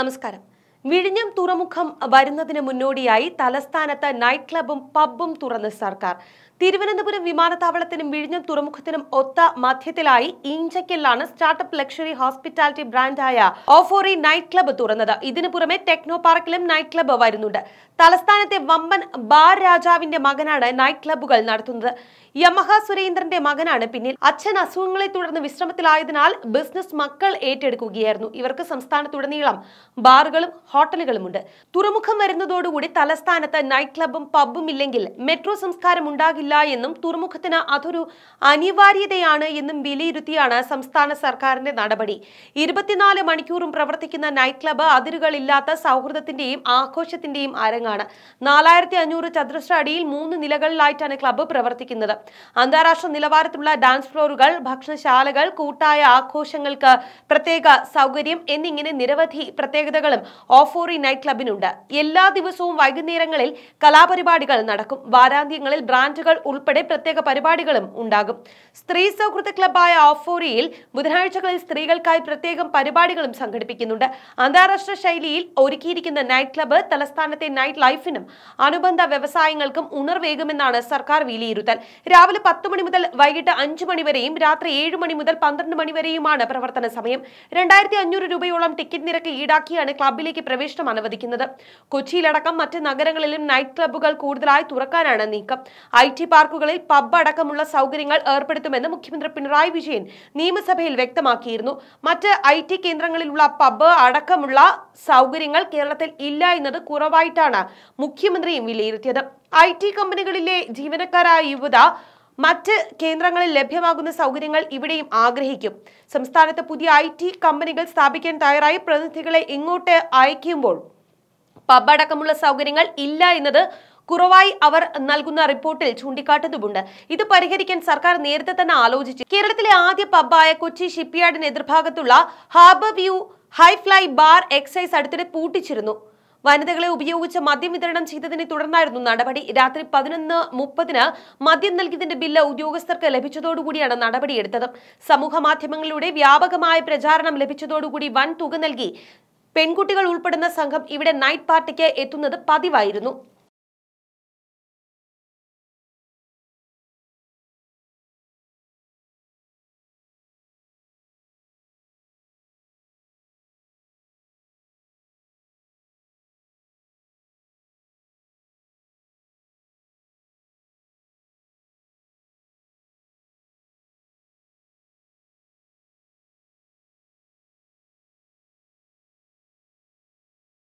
നമസ്കാരം വിഴിഞ്ഞം തുറമുഖം വരുന്നതിന് മുന്നോടിയായി തലസ്ഥാനത്ത് നൈറ്റ് ക്ലബും പബ്ബും തുറന്ന് സർക്കാർ തിരുവനന്തപുരം വിമാനത്താവളത്തിനും വിഴിഞ്ഞം തുറമുഖത്തിനും ഒത്ത മധ്യത്തിലായി ഈഞ്ചക്കലിലാണ് സ്റ്റാർട്ടപ്പ് ലക്ഷറി ഹോസ്പിറ്റാലിറ്റി ബ്രാൻഡായ ഓഫോറി നൈറ്റ് ക്ലബ് തുറന്നത് ഇതിനു പുറമെ ടെക്നോ പാർക്കിലും നൈറ്റ് ക്ലബ് വരുന്നുണ്ട് തലസ്ഥാനത്തെ വമ്പൻ ബാർ രാജാവിന്റെ മകനാണ് നൈറ്റ് ക്ലബ്ബുകൾ നടത്തുന്നത് യമഹ സുരേന്ദ്രന്റെ മകനാണ് പിന്നിൽ അച്ഛൻ അസുഖങ്ങളെ തുടർന്ന് വിശ്രമത്തിലായതിനാൽ ബിസിനസ് മക്കൾ ഏറ്റെടുക്കുകയായിരുന്നു ഇവർക്ക് സംസ്ഥാനത്തുടനീളം ബാറുകളും ഹോട്ടലുകളുമുണ്ട് തുറമുഖം വരുന്നതോടുകൂടി തലസ്ഥാനത്ത് നൈറ്റ് ക്ലബും പബ്ബും ഇല്ലെങ്കിൽ മെട്രോ സംസ്കാരം ഉണ്ടാകില്ല എന്നും തുറമുഖത്തിന് അതൊരു അനിവാര്യതയാണ് എന്നും വിലയിരുത്തിയാണ് സംസ്ഥാന സർക്കാരിന്റെ നടപടി ഇരുപത്തിനാല് മണിക്കൂറും പ്രവർത്തിക്കുന്ന നൈറ്റ് ക്ലബ് അതിരുകളില്ലാത്ത സൗഹൃദത്തിന്റെയും ആഘോഷത്തിന്റെയും അരങ്ങാണ് നാലായിരത്തി അഞ്ഞൂറ് ചതുരശ്ര അടിയിൽ മൂന്ന് നിലകളിലായിട്ടാണ് ക്ലബ്ബ് പ്രവർത്തിക്കുന്നത് അന്താരാഷ്ട്ര നിലവാരത്തിലുള്ള ഡാൻസ് ഫ്ലോറുകൾ ഭക്ഷണശാലകൾ കൂട്ടായ ആഘോഷങ്ങൾക്ക് പ്രത്യേക സൗകര്യം എന്നിങ്ങനെ നിരവധി പ്രത്യേകതകളും ഓഫോറി നൈറ്റ് ക്ലബിനുണ്ട് എല്ലാ ദിവസവും വൈകുന്നേരങ്ങളിൽ കലാപരിപാടികൾ നടക്കും വാരാന്ത്യങ്ങളിൽ ബ്രാൻഡുകൾ ഉൾപ്പെടെ പ്രത്യേക പരിപാടികളും ഉണ്ടാകും സ്ത്രീ സൗഹൃദ ക്ലബായ ഓഫോറിയിൽ ബുധനാഴ്ചകളിൽ സ്ത്രീകൾക്കായി പ്രത്യേകം പരിപാടികളും സംഘടിപ്പിക്കുന്നുണ്ട് അന്താരാഷ്ട്ര ശൈലിയിൽ ഒരുക്കിയിരിക്കുന്ന നൈറ്റ് ക്ലബ്ബ് തലസ്ഥാനത്തെ നൈറ്റ് ലൈഫിനും അനുബന്ധ വ്യവസായങ്ങൾക്കും ഉണർവേകുമെന്നാണ് സർക്കാർ വിലയിരുത്തൽ രാവിലെ പത്ത് മണി മുതൽ വൈകിട്ട് അഞ്ച് മണി വരെയും രാത്രി ഏഴ് മണി മുതൽ പന്ത്രണ്ട് മണി വരെയുമാണ് പ്രവർത്തന സമയം രണ്ടായിരത്തി അഞ്ഞൂറ് രൂപയോളം ടിക്കറ്റ് നിരക്ക് ഈടാക്കിയാണ് ക്ലബിലേക്ക് പ്രവേശനം അനുവദിക്കുന്നത് കൊച്ചിയിലടക്കം മറ്റ് നഗരങ്ങളിലും നൈറ്റ് ക്ലബ്ബുകൾ കൂടുതലായി തുറക്കാനാണ് നീക്കം ഐ ടി പാർക്കുകളിൽ പബ് അടക്കമുള്ള സൗകര്യങ്ങൾ ഏർപ്പെടുത്തുമെന്ന് മുഖ്യമന്ത്രി പിണറായി വിജയൻ നിയമസഭയിൽ വ്യക്തമാക്കിയിരുന്നു മറ്റ് ഐ ടി കേന്ദ്രങ്ങളിലുള്ള പബ് അടക്കമുള്ള സൗകര്യങ്ങൾ കേരളത്തിൽ ഇല്ല എന്നത് കുറവായിട്ടാണ് മുഖ്യമന്ത്രിയും വിലയിരുത്തിയത് ഐ ടി കമ്പനികളിലെ ജീവനക്കാരായ യുവത മറ്റ് കേന്ദ്രങ്ങളിൽ ലഭ്യമാകുന്ന സൗകര്യങ്ങൾ ഇവിടെയും ആഗ്രഹിക്കും സംസ്ഥാനത്ത് പുതിയ ഐ ടി കമ്പനികൾ സ്ഥാപിക്കാൻ തയ്യാറായി പ്രതിനിധികളെ ഇങ്ങോട്ട് അയക്കുമ്പോൾ പബ് അടക്കമുള്ള സൗകര്യങ്ങൾ ഇല്ല എന്നത് കുറവായി അവർ നൽകുന്ന റിപ്പോർട്ടിൽ ചൂണ്ടിക്കാട്ടുന്നുമുണ്ട് ഇത് പരിഹരിക്കാൻ സർക്കാർ നേരത്തെ തന്നെ ആലോചിച്ചു കേരളത്തിലെ ആദ്യ പബ്ബായ കൊച്ചി ഷിപ്പ്യാർഡിന് എതിർഭാഗത്തുള്ള ഹാബ് view high fly bar excise അടുത്തിടെ പൂട്ടിച്ചിരുന്നു വനിതകളെ ഉപയോഗിച്ച് മദ്യം വിതരണം ചെയ്തതിനെ തുടർന്നായിരുന്നു നടപടി രാത്രി പതിനൊന്ന് മുപ്പതിന് മദ്യം നൽകിയതിന്റെ ബില്ല് ഉദ്യോഗസ്ഥർക്ക് ലഭിച്ചതോടുകൂടിയാണ് നടപടിയെടുത്തത് സമൂഹ മാധ്യമങ്ങളിലൂടെ വ്യാപകമായ പ്രചാരണം ലഭിച്ചതോടുകൂടി വൻ തുക നൽകി പെൺകുട്ടികൾ ഉൾപ്പെടുന്ന സംഘം ഇവിടെ നൈറ്റ് പാർട്ടിക്ക് എത്തുന്നത് പതിവായിരുന്നു